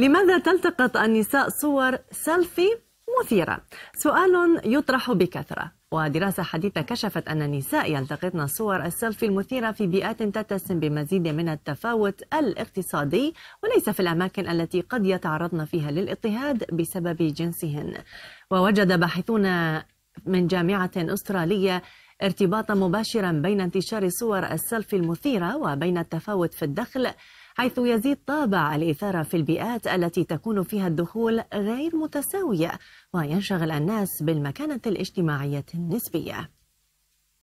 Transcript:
لماذا تلتقط النساء صور سيلفي مثيرة؟ سؤال يطرح بكثرة ودراسة حديثة كشفت أن النساء يلتقطن صور السيلفي المثيرة في بيئات تتسم بمزيد من التفاوت الاقتصادي وليس في الأماكن التي قد يتعرضن فيها للاضطهاد بسبب جنسهن ووجد باحثون من جامعة أسترالية ارتباطا مباشرا بين انتشار صور السيلفي المثيرة وبين التفاوت في الدخل حيث يزيد طابع الإثارة في البيئات التي تكون فيها الدخول غير متساوية وينشغل الناس بالمكانة الاجتماعية النسبية